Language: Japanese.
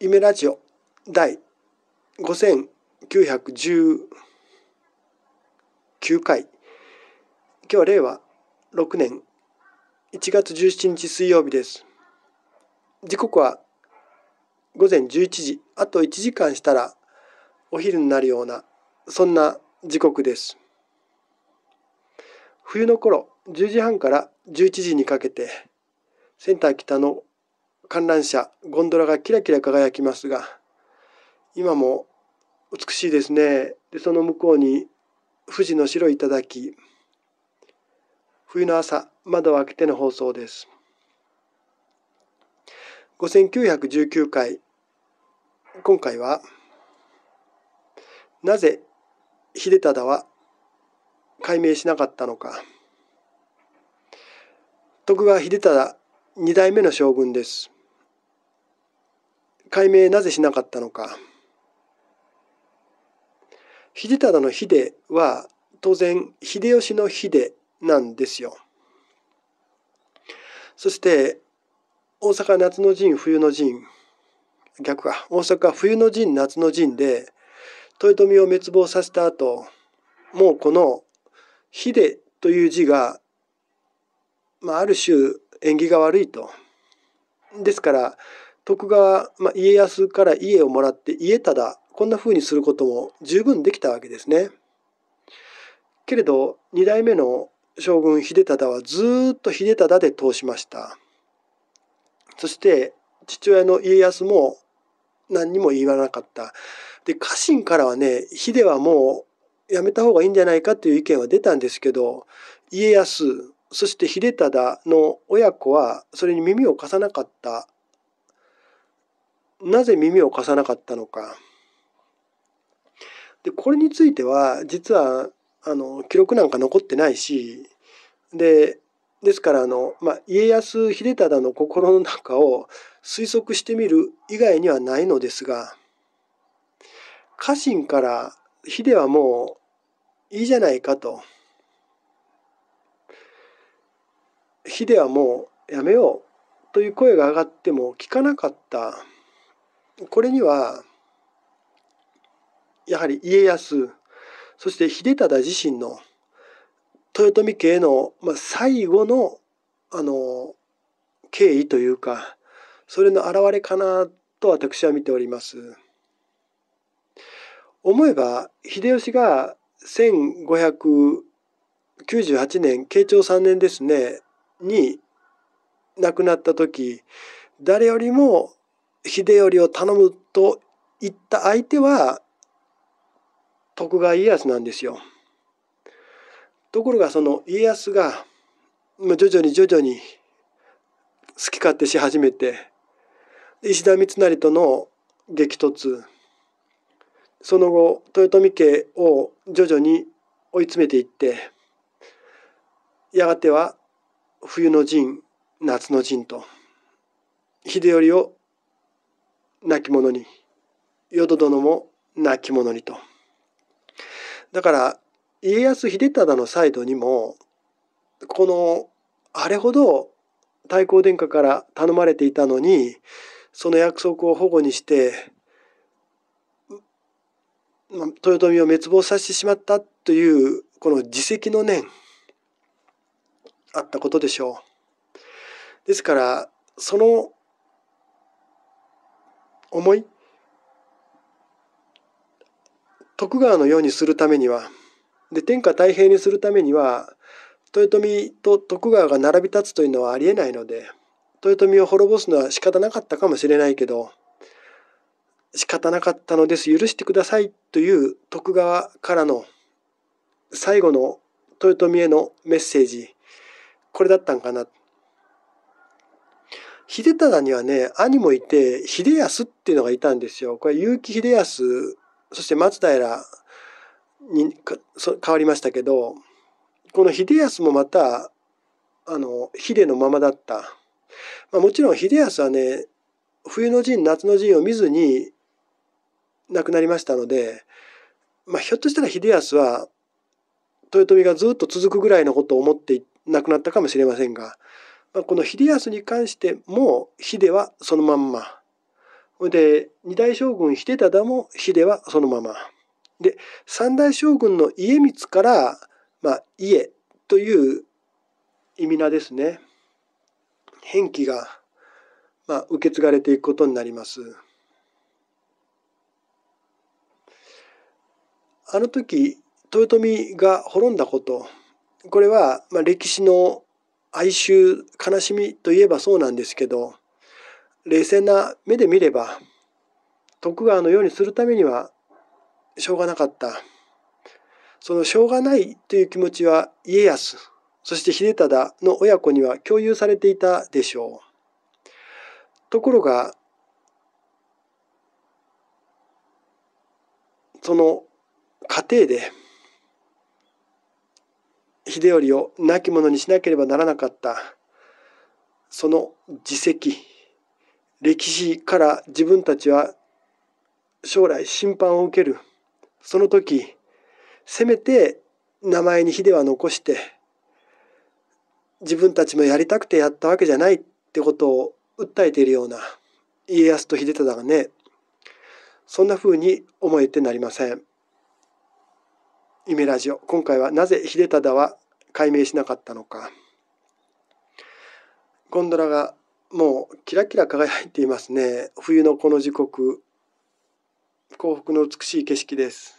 夢ラジオ第5919回今日は令和6年1月17日水曜日です時刻は午前11時あと1時間したらお昼になるようなそんな時刻です冬の頃10時半から11時にかけてセンター北の観覧車ゴンドラがキラキラ輝きますが今も美しいですねでその向こうに富士の白い頂冬の朝窓を開けての放送です5919回今回は「なぜ秀忠は解明しなかったのか」徳川秀忠2代目の将軍です。解明なぜしなかったのか秀忠の秀は当然秀吉の秀なんですよ。そして大阪夏の陣冬の陣逆か大阪冬の陣夏の陣で豊臣を滅亡させた後もうこの「秀」という字が、まあ、ある種縁起が悪いと。ですから徳川、まあ、家康から家をもらって家ただこんな風にすることも十分できたわけですね。けれど2代目の将軍秀忠はずっと秀忠で通しました。そして父親の家康も何にも言わなかった。で家臣からはね秀はもうやめた方がいいんじゃないかという意見は出たんですけど家康そして秀忠の親子はそれに耳を貸さなかったなぜ耳を貸さなかったのか。でこれについては実はあの記録なんか残ってないしでですからあの、まあ、家康秀忠の心の中を推測してみる以外にはないのですが家臣から秀はもういいじゃないかと秀はもうやめようという声が上がっても聞かなかった。これにはやはり家康そして秀忠自身の豊臣家への、まあ、最後のあの敬意というかそれの表れかなと私は見ております。思えば秀吉が1598年慶長3年ですねに亡くなった時誰よりも秀頼を頼むと言った相手は徳川家康なんですよ。ところがその家康が徐々に徐々に好き勝手し始めて石田三成との激突その後豊臣家を徐々に追い詰めていってやがては冬の陣夏の陣と秀頼を亡き者に淀殿も亡き者にと。だから家康秀忠のサイドにもこのあれほど太閤殿下から頼まれていたのにその約束を保護にして豊臣を滅亡させてしまったというこの自責の念あったことでしょう。ですからその思い徳川のようにするためにはで天下太平にするためには豊臣と徳川が並び立つというのはありえないので豊臣を滅ぼすのは仕方なかったかもしれないけど仕方なかったのです許してくださいという徳川からの最後の豊臣へのメッセージこれだったんかな秀忠にはね、兄もいて、秀康っていうのがいたんですよ。これ、結城秀康、そして松平にかそ変わりましたけど、この秀康もまた、あの、秀のままだった。まあ、もちろん秀康はね、冬の陣、夏の陣を見ずに亡くなりましたので、まあ、ひょっとしたら秀康は、豊臣がずっと続くぐらいのことを思って亡くなったかもしれませんが、この秀康に関しても秀はそのまんま。で二代将軍秀忠も秀はそのまま。で三代将軍の家光から、まあ、家という意味なですね。変記が、まあ、受け継がれていくことになります。あの時豊臣が滅んだことこれは、まあ、歴史の哀愁悲しみといえばそうなんですけど冷静な目で見れば徳川のようにするためにはしょうがなかったそのしょうがないという気持ちは家康そして秀忠の親子には共有されていたでしょうところがその過程で秀頼を亡き者にしなければならなかったその自責歴史から自分たちは将来審判を受けるその時せめて名前に秀は残して自分たちもやりたくてやったわけじゃないってことを訴えているような家康と秀忠がねそんな風に思えてなりません。イメラジオ今回はなぜ秀忠は解明しなかったのかゴンドラがもうキラキラ輝いていますね冬のこの時刻幸福の美しい景色です